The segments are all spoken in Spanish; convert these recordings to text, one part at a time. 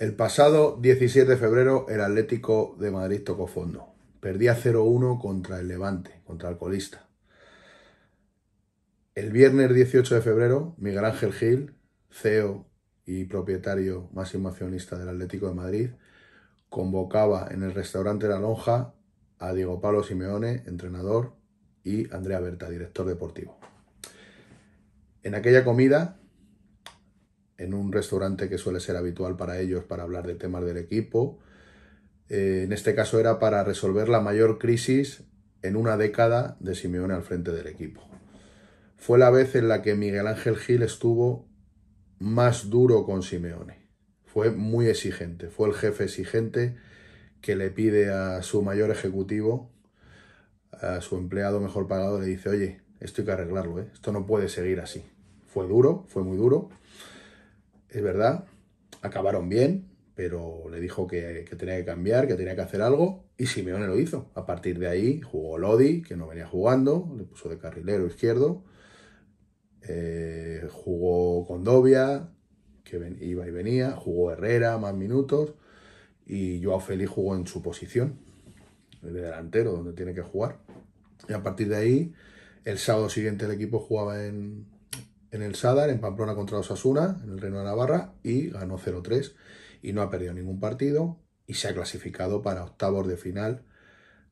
El pasado 17 de febrero el Atlético de Madrid tocó fondo. Perdía 0-1 contra el Levante, contra el colista. El viernes 18 de febrero, Miguel Ángel Gil, CEO y propietario máximo accionista del Atlético de Madrid, convocaba en el restaurante La Lonja a Diego Pablo Simeone, entrenador, y Andrea Berta, director deportivo. En aquella comida en un restaurante que suele ser habitual para ellos para hablar de temas del equipo. Eh, en este caso era para resolver la mayor crisis en una década de Simeone al frente del equipo. Fue la vez en la que Miguel Ángel Gil estuvo más duro con Simeone. Fue muy exigente, fue el jefe exigente que le pide a su mayor ejecutivo, a su empleado mejor pagado, le dice, oye, esto hay que arreglarlo, ¿eh? esto no puede seguir así. Fue duro, fue muy duro es verdad, acabaron bien, pero le dijo que, tenía que cambiar, que tenía que hacer algo, y Simeone lo hizo. A partir de ahí jugó Lodi, que no venía jugando, le puso de carrilero izquierdo, eh, jugó Condovia, que iba y venía, jugó Herrera más minutos, y Joao Feli jugó en su posición, de delantero, donde tiene que jugar. Y a partir de ahí, el sábado siguiente el equipo jugaba en, en el Sadar, en Pamplona contra Osasuna, en el Reino de Navarra, y ganó 0-3 y no ha perdido ningún partido y se ha clasificado para octavos de final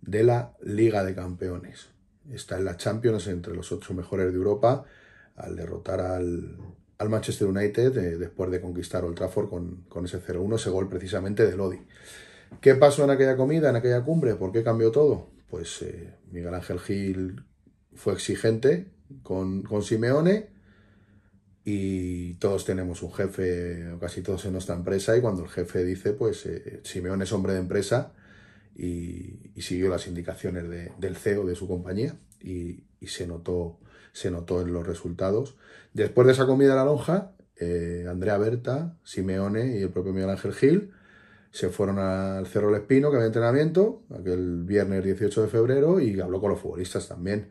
de la Liga de Campeones. Está en la Champions entre los ocho mejores de Europa al derrotar al, Manchester United eh, después de conquistar Old Trafford con, ese 0-1, ese gol precisamente de Lodi. ¿Qué pasó en aquella comida, en aquella cumbre? ¿Por qué cambió todo? Pues eh, Miguel Ángel Gil fue exigente con, con Simeone y todos tenemos un jefe, o casi todos en nuestra empresa, y cuando el jefe dice, pues eh, Simeone es hombre de empresa y, siguió las indicaciones del CEO de su compañía y, se, notó, se notó en los resultados. Después de esa comida de la lonja, eh, Andrea Berta, Simeone y el propio Miguel Ángel Gil se fueron al Cerro del Espino, que había entrenamiento, aquel viernes 18 de febrero, y habló con los futbolistas también.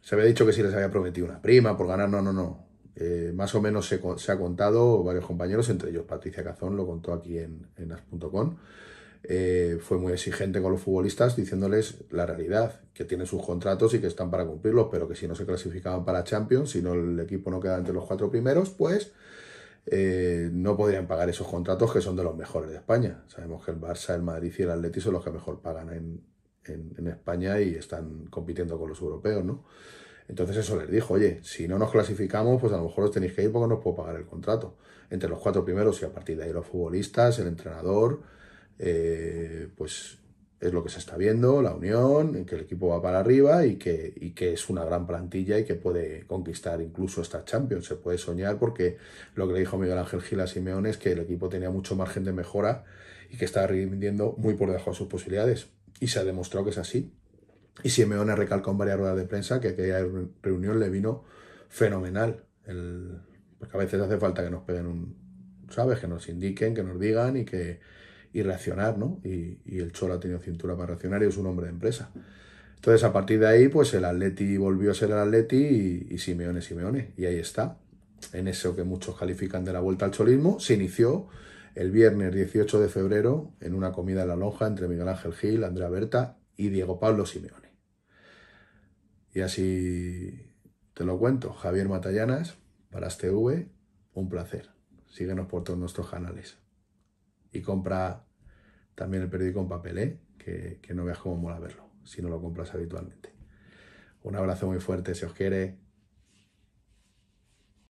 Se había dicho que si les había prometido una prima por ganar, no, no, no eh, más o menos se, ha contado varios compañeros, entre ellos Patricia Cazón, lo contó aquí en, as.com. Eh, fue muy exigente con los futbolistas diciéndoles la realidad, que tienen sus contratos y que están para cumplirlos, pero que si no se clasificaban para Champions, si no el equipo no queda entre los cuatro primeros, pues eh, no podrían pagar esos contratos que son de los mejores de España. Sabemos que el Barça, el Madrid y el Atleti son los que mejor pagan en, en España y están compitiendo con los europeos, ¿no? Entonces eso les dijo, oye, si no nos clasificamos, pues a lo mejor os tenéis que ir porque no os puedo pagar el contrato. Entre los cuatro primeros y a partir de ahí los futbolistas, el entrenador, eh, pues es lo que se está viendo, la unión, que el equipo va para arriba y que, que es una gran plantilla y que puede conquistar incluso esta Champions. Se puede soñar porque lo que le dijo Miguel Ángel Gil a Simeón es que el equipo tenía mucho margen de mejora y que estaba rindiendo muy por debajo de sus posibilidades. Y se ha demostrado que es así. Y Simeone recalcó en varias ruedas de prensa que aquella reunión le vino fenomenal. porque a veces hace falta que nos peguen un, ¿sabes? Que nos indiquen, que nos digan y que reaccionar, ¿no? Y, el Cholo ha tenido cintura para reaccionar y es un hombre de empresa. Entonces, a partir de ahí, pues el Atleti volvió a ser el Atleti y, y Simeone, Simeone. Y ahí está, en eso que muchos califican de la vuelta al cholismo, se inició el viernes 18 de febrero en una comida en la lonja entre Miguel Ángel Gil, Andrea Berta y Diego Pablo Simeone. Y así te lo cuento. Javier Matallanas, para STV, un placer. Síguenos por todos nuestros canales. Y compra también el periódico en papel, ¿eh? que, que no veas cómo mola verlo, si no lo compras habitualmente. Un abrazo muy fuerte, si os quiere.